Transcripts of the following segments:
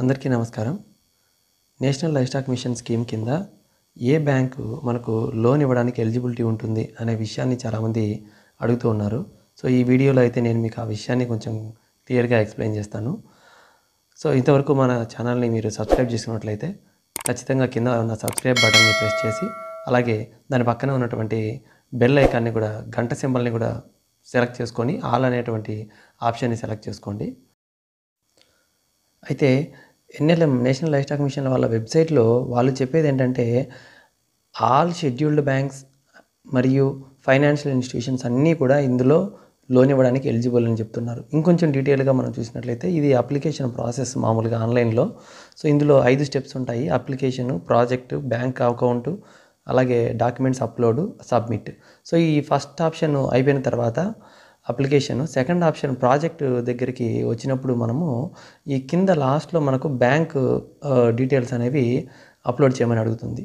అందరికీ నమస్కారం national life stock mission scheme కింద ఏ బ్యాంకు మనకు లోన్ ఇవ్వడానికి ఎలిజిబిలిటీ ఉంటుంది అనే విషయాన్ని చాలామంది అడుగుతూ ఉన్నారు సో ఈ వీడియోలో అయితే నేను మీకు ఆ విషయాన్ని కొంచెం క్లియర్గా ఎక్స్ప్లెయిన్ చేస్తాను సో ఇంతవరకు మన ఛానల్ని మీరు సబ్స్క్రైబ్ చేసుకున్నట్లయితే ఖచ్చితంగా కింద ఉన్న సబ్స్క్రైబ్ బటన్ని ప్రెస్ చేసి అలాగే దాని పక్కన ఉన్నటువంటి బెల్ ఐకాన్ని కూడా గంట సింబల్ని కూడా సెలెక్ట్ చేసుకొని ఆల్ అనేటువంటి ఆప్షన్ని సెలెక్ట్ చేసుకోండి అయితే NLM national life stock mission వాళ్ళ వెబ్సైట్లో వాళ్ళు చెప్పేది ఏంటంటే ఆల్ షెడ్యూల్డ్ బ్యాంక్స్ మరియు ఫైనాన్షియల్ ఇన్స్టిట్యూషన్స్ అన్నీ కూడా ఇందులో లోన్ ఇవ్వడానికి ఎలిజిబుల్ అని చెప్తున్నారు ఇంకొంచెం డీటెయిల్గా మనం చూసినట్లయితే ఇది అప్లికేషన్ ప్రాసెస్ మామూలుగా ఆన్లైన్లో సో ఇందులో ఐదు స్టెప్స్ ఉంటాయి అప్లికేషన్ ప్రాజెక్టు బ్యాంక్ అకౌంటు అలాగే డాక్యుమెంట్స్ అప్లోడ్ సబ్మిట్ సో ఈ ఫస్ట్ ఆప్షన్ అయిపోయిన తర్వాత అప్లికేషన్ సెకండ్ ఆప్షన్ ప్రాజెక్ట్ దగ్గరికి వచ్చినప్పుడు మనము ఈ కింద లాస్ట్లో మనకు బ్యాంక్ డీటెయిల్స్ అనేవి అప్లోడ్ చేయమని అడుగుతుంది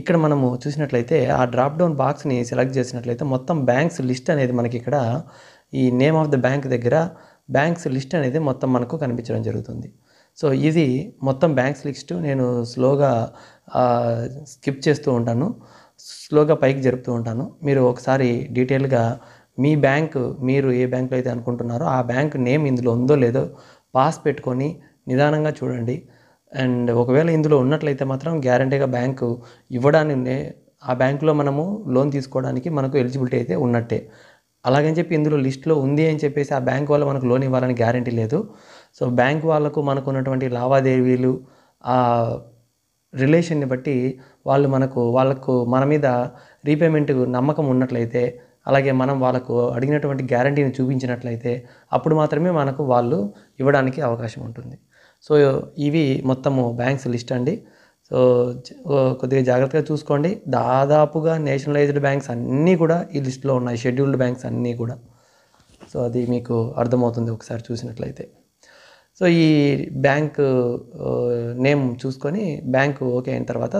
ఇక్కడ మనము చూసినట్లయితే ఆ డ్రాప్ డౌన్ బాక్స్ని సెలెక్ట్ చేసినట్లయితే మొత్తం బ్యాంక్స్ లిస్ట్ అనేది మనకి ఇక్కడ ఈ నేమ్ ఆఫ్ ద బ్యాంక్ దగ్గర బ్యాంక్స్ లిస్ట్ అనేది మొత్తం మనకు కనిపించడం జరుగుతుంది సో ఇది మొత్తం బ్యాంక్స్ లిస్టు నేను స్లోగా స్కిప్ చేస్తూ ఉంటాను స్లోగా పైకి జరుపుతూ ఉంటాను మీరు ఒకసారి డీటెయిల్గా మీ బ్యాంక్ మీరు ఏ బ్యాంక్లో అయితే అనుకుంటున్నారో ఆ బ్యాంక్ నేమ్ ఇందులో ఉందో లేదో పాస్ పెట్టుకొని నిదానంగా చూడండి అండ్ ఒకవేళ ఇందులో ఉన్నట్లయితే మాత్రం గ్యారంటీగా బ్యాంకు ఇవ్వడాన్ని ఆ బ్యాంకులో మనము లోన్ తీసుకోవడానికి మనకు ఎలిజిబిలిటీ అయితే ఉన్నట్టే అలాగని చెప్పి ఇందులో లిస్ట్లో ఉంది అని చెప్పేసి ఆ బ్యాంక్ వాళ్ళు మనకు లోన్ ఇవ్వాలని గ్యారంటీ లేదు సో బ్యాంక్ వాళ్ళకు మనకు ఉన్నటువంటి లావాదేవీలు ఆ రిలేషన్ని బట్టి వాళ్ళు మనకు వాళ్ళకు మన మీద రీపేమెంట్ నమ్మకం ఉన్నట్లయితే అలాగే మనం వాళ్ళకు అడిగినటువంటి గ్యారంటీని చూపించినట్లయితే అప్పుడు మాత్రమే మనకు వాళ్ళు ఇవ్వడానికి అవకాశం ఉంటుంది సో ఇవి మొత్తము బ్యాంక్స్ లిస్ట్ అండి సో కొద్దిగా జాగ్రత్తగా చూసుకోండి దాదాపుగా నేషనలైజ్డ్ బ్యాంక్స్ అన్నీ కూడా ఈ లిస్ట్లో ఉన్నాయి షెడ్యూల్డ్ బ్యాంక్స్ అన్నీ కూడా సో అది మీకు అర్థమవుతుంది ఒకసారి చూసినట్లయితే సో ఈ బ్యాంక్ నేమ్ చూసుకొని బ్యాంకు ఓకే అయిన తర్వాత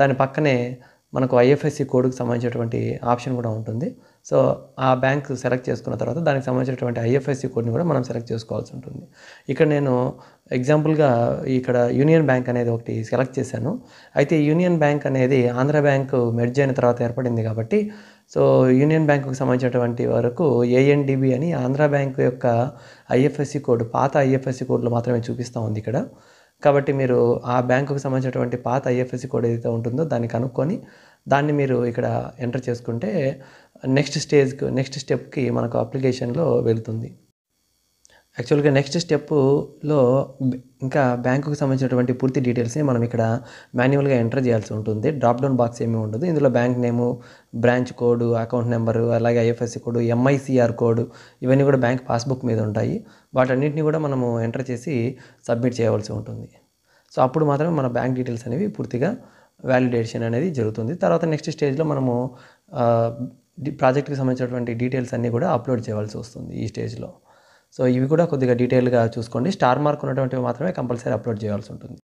దాని పక్కనే మనకు ఐఎఫ్ఎస్సి కోడ్కి సంబంధించినటువంటి ఆప్షన్ కూడా ఉంటుంది సో ఆ బ్యాంక్ సెలెక్ట్ చేసుకున్న తర్వాత దానికి సంబంధించినటువంటి ఐఎఫ్ఎస్సి కోడ్ని కూడా మనం సెలెక్ట్ చేసుకోవాల్సి ఉంటుంది ఇక్కడ నేను ఎగ్జాంపుల్గా ఇక్కడ యూనియన్ బ్యాంక్ అనేది ఒకటి సెలెక్ట్ చేశాను అయితే యూనియన్ బ్యాంక్ అనేది ఆంధ్ర బ్యాంక్ మెర్జ్ అయిన తర్వాత ఏర్పడింది కాబట్టి సో యూనియన్ బ్యాంకుకు సంబంధించినటువంటి వరకు ఏఎన్డిబి అని ఆంధ్ర బ్యాంక్ యొక్క ఐఎఫ్ఎస్సి కోడ్ పాత ఐఎఫ్ఎస్సి కోడ్లు మాత్రమే చూపిస్తూ ఉంది ఇక్కడ కాబట్టి మీరు ఆ బ్యాంకుకు సంబంధించినటువంటి పాత ఐఎఫ్ఎస్సి కోడ్ ఏదైతే ఉంటుందో దాన్ని కనుక్కొని దాన్ని మీరు ఇక్కడ ఎంటర్ చేసుకుంటే నెక్స్ట్ స్టేజ్కి నెక్స్ట్ స్టెప్కి మనకు అప్లికేషన్లో వెళుతుంది యాక్చువల్గా నెక్స్ట్ స్టెప్లో ఇంకా బ్యాంకుకు సంబంధించినటువంటి పూర్తి డీటెయిల్స్ని మనం ఇక్కడ మాన్యువల్గా ఎంటర్ చేయాల్సి ఉంటుంది డ్రాప్ డౌన్ బాక్స్ ఏమీ ఉండదు ఇందులో bank name branch code account number అలాగే ఐఎఫ్ఎస్సి కోడ్ ఎంఐసిఆర్ కోడ్ ఇవన్నీ కూడా బ్యాంక్ పాస్బుక్ మీద ఉంటాయి వాటన్నిటిని కూడా మనము ఎంటర్ చేసి సబ్మిట్ చేయవలసి ఉంటుంది సో అప్పుడు మాత్రమే మన బ్యాంక్ డీటెయిల్స్ అనేవి పూర్తిగా వ్యాలిడేషన్ అనేది జరుగుతుంది తర్వాత నెక్స్ట్ స్టేజ్లో మనము ప్రాజెక్ట్కి సంబంధించినటువంటి డీటెయిల్స్ అన్నీ కూడా అప్లోడ్ చేయవలసి వస్తుంది ఈ స్టేజ్లో సో ఇవి కూడా కొద్దిగా డీటెయిల్గా చూసుకోండి స్టార్ మార్క్ ఉన్నటువంటివి మాత్రమే కంపల్సరీ అప్లోడ్ చేయాల్సి ఉంటుంది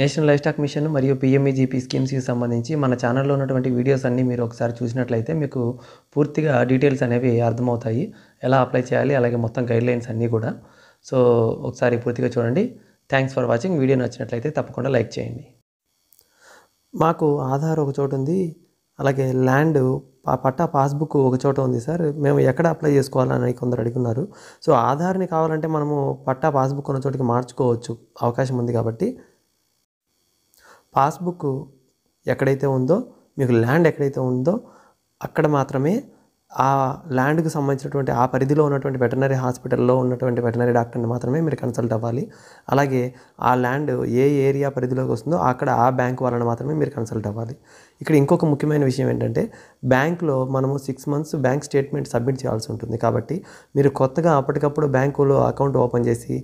నేషనల్ లైఫ్ స్టాక్ మిషన్ మరియు పిఎంఈజీపీ e స్కీమ్స్కి సంబంధించి మన ఛానల్లో ఉన్నటువంటి వీడియోస్ అన్నీ మీరు ఒకసారి చూసినట్లయితే మీకు పూర్తిగా డీటెయిల్స్ అనేవి అర్థమవుతాయి ఎలా అప్లై చేయాలి అలాగే మొత్తం గైడ్లైన్స్ అన్నీ కూడా సో ఒకసారి పూర్తిగా చూడండి థ్యాంక్స్ ఫర్ వాచింగ్ వీడియో నచ్చినట్లయితే తప్పకుండా లైక్ చేయండి మాకు ఆధార్ ఒక చోటు ఉంది అలాగే ల్యాండ్ పట్టా పాస్బుక్ ఒక చోట ఉంది సార్ మేము ఎక్కడ అప్లై చేసుకోవాలని కొందరు అడుగున్నారు సో ఆధార్ని కావాలంటే మనము పట్టా పాస్బుక్ ఉన్న చోటికి మార్చుకోవచ్చు అవకాశం ఉంది కాబట్టి పాస్బుక్ ఎక్కడైతే ఉందో మీకు ల్యాండ్ ఎక్కడైతే ఉందో అక్కడ మాత్రమే ఆ ల్యాండ్కి సంబంధించినటువంటి ఆ పరిధిలో ఉన్నటువంటి వెటనరీ హాస్పిటల్లో ఉన్నటువంటి వెటనరీ డాక్టర్ని మాత్రమే మీరు కన్సల్ట్ అవ్వాలి అలాగే ఆ ల్యాండ్ ఏ ఏరియా పరిధిలోకి వస్తుందో అక్కడ ఆ బ్యాంక్ వాళ్ళని మాత్రమే మీరు కన్సల్ట్ అవ్వాలి ఇక్కడ ఇంకొక ముఖ్యమైన విషయం ఏంటంటే బ్యాంక్లో మనము six months bank statement submit చేయాల్సి ఉంటుంది కాబట్టి మీరు కొత్తగా అప్పటికప్పుడు బ్యాంకులో అకౌంట్ ఓపెన్ చేసి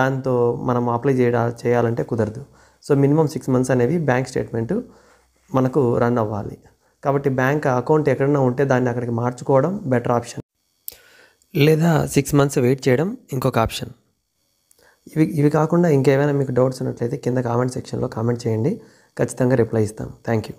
దాంతో మనం అప్లై చేయ చేయాలంటే కుదరదు సో మినిమం సిక్స్ మంత్స్ అనేవి బ్యాంక్ స్టేట్మెంట్ మనకు రన్ అవ్వాలి కాబట్టి బ్యాంక్ అకౌంట్ ఎక్కడైనా ఉంటే దాన్ని అక్కడికి మార్చుకోవడం బెటర్ ఆప్షన్ లేదా సిక్స్ మంత్స్ వెయిట్ చేయడం ఇంకొక ఆప్షన్ ఇవి ఇవి కాకుండా ఇంకేమైనా మీకు డౌట్స్ ఉన్నట్లయితే కింద కామెంట్ సెక్షన్లో కామెంట్ చేయండి ఖచ్చితంగా రిప్లై ఇస్తాం థ్యాంక్ యూ